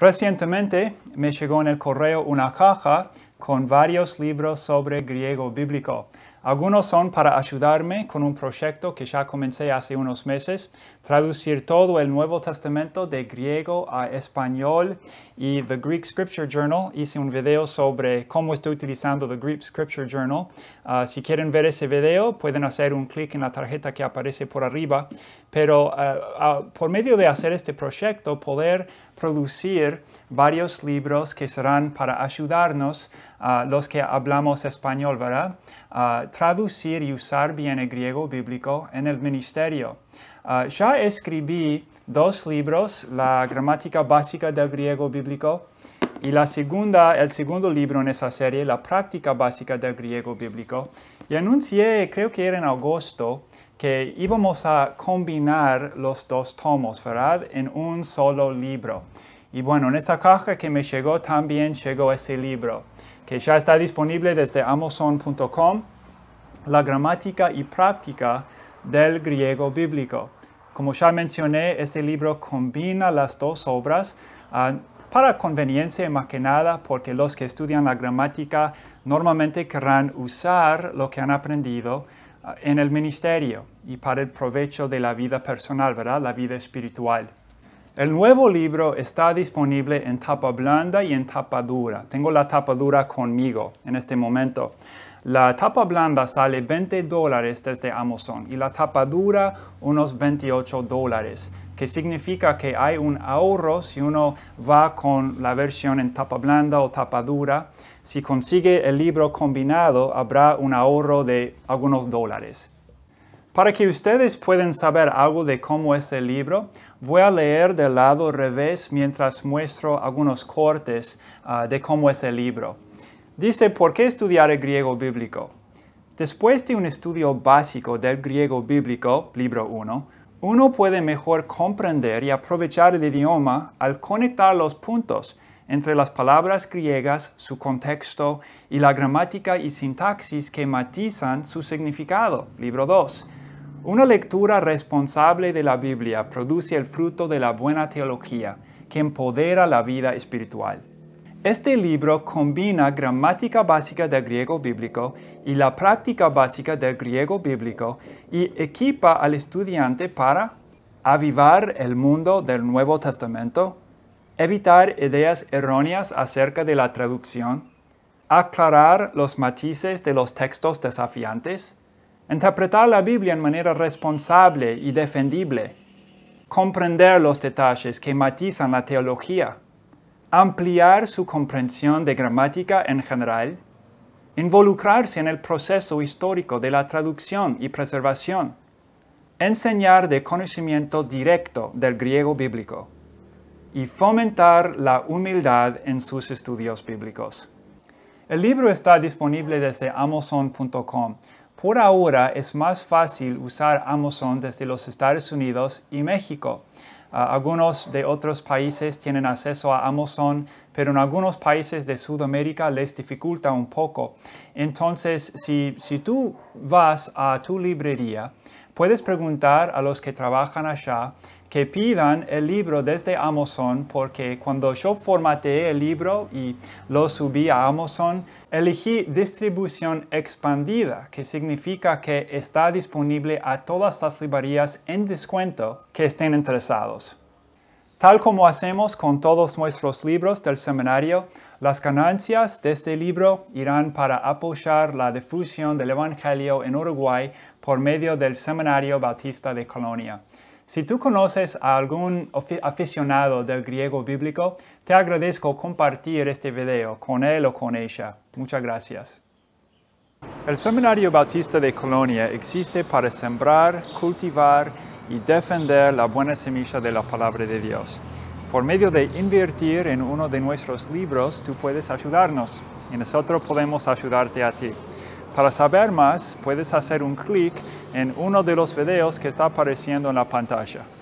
Recientemente me llegó en el correo una caja con varios libros sobre griego bíblico. Algunos son para ayudarme con un proyecto que ya comencé hace unos meses, traducir todo el Nuevo Testamento de griego a español y The Greek Scripture Journal. Hice un video sobre cómo estoy utilizando The Greek Scripture Journal. Ah, si quieren ver ese video, pueden hacer un clic en la tarjeta que aparece por arriba. Pero ah, ah, por medio de hacer este proyecto, poder producir varios libros que serán para ayudarnos los que hablamos español, ¿verdad? traducir y usar bien el griego bíblico en el ministerio. ya escribí dos libros, la gramática básica del griego bíblico y la segunda, el segundo libro en esa serie, la práctica básica del griego bíblico. Y anuncié, creo que era en agosto, que íbamos a combinar los dos tomos, ¿verdad? En un solo libro. Y bueno, en esta caja que me llegó también llegó ese libro, que ya está disponible desde amazon.com, La gramática y práctica del griego bíblico. Como ya mencioné, este libro combina las dos obras ah, para conveniencia más que nada, porque los que estudian la gramática normalmente querrán usar lo que han aprendido ah, en el ministerio y para el provecho de la vida personal, ¿verdad? La vida espiritual. El nuevo libro está disponible en tapa blanda y en tapa dura. Tengo la tapa dura conmigo en este momento. La tapa blanda sale 20 dólares desde Amazon y la tapa dura unos 28 dólares, que significa que hay un ahorro si uno va con la versión en tapa blanda o tapa dura. Si consigue el libro combinado, habrá un ahorro de algunos dólares. Para que ustedes puedan saber algo de cómo es el libro, voy a leer del lado revés mientras muestro algunos cortes ah, de cómo es el libro. Dice, ¿por qué estudiar el griego bíblico? Después de un estudio básico del griego bíblico, libro 1, uno puede mejor comprender y aprovechar el idioma al conectar los puntos entre las palabras griegas, su contexto y la gramática y sintaxis que matizan su significado, libro 2. Una lectura responsable de la Biblia produce el fruto de la buena teología, que empodera la vida espiritual. Este libro combina gramática básica del griego bíblico y la práctica básica del griego bíblico y equipa al estudiante para avivar el mundo del Nuevo Testamento, evitar ideas erróneas acerca de la traducción, aclarar los matices de los textos desafiantes, interpretar la Biblia en manera responsable y defendible, comprender los detalles que matizan la teología, ampliar su comprensión de gramática en general, involucrarse en el proceso histórico de la traducción y preservación, enseñar de conocimiento directo del griego bíblico y fomentar la humildad en sus estudios bíblicos. El libro está disponible desde amazon.com, por ahora es más fácil usar Amazon desde los Estados Unidos y México. Ah, algunos de otros países tienen acceso a Amazon, pero en algunos países de Sudamérica les dificulta un poco. Entonces, si, si tú vas a tu librería, puedes preguntar a los que trabajan allá que pidan el libro desde Amazon porque cuando yo formateé el libro y lo subí a Amazon, elegí distribución expandida, que significa que está disponible a todas las librerías en descuento que estén interesados. Tal como hacemos con todos nuestros libros del seminario, las ganancias de este libro irán para apoyar la difusión del Evangelio en Uruguay por medio del Seminario Bautista de Colonia. Si tú conoces a algún aficionado del griego bíblico, te agradezco compartir este video con él o con ella. Muchas gracias. El Seminario Bautista de Colonia existe para sembrar, cultivar y defender la buena semilla de la palabra de Dios. Por medio de invertir en uno de nuestros libros, tú puedes ayudarnos y nosotros podemos ayudarte a ti. Para saber más, puedes hacer un clic en uno de los videos que está apareciendo en la pantalla.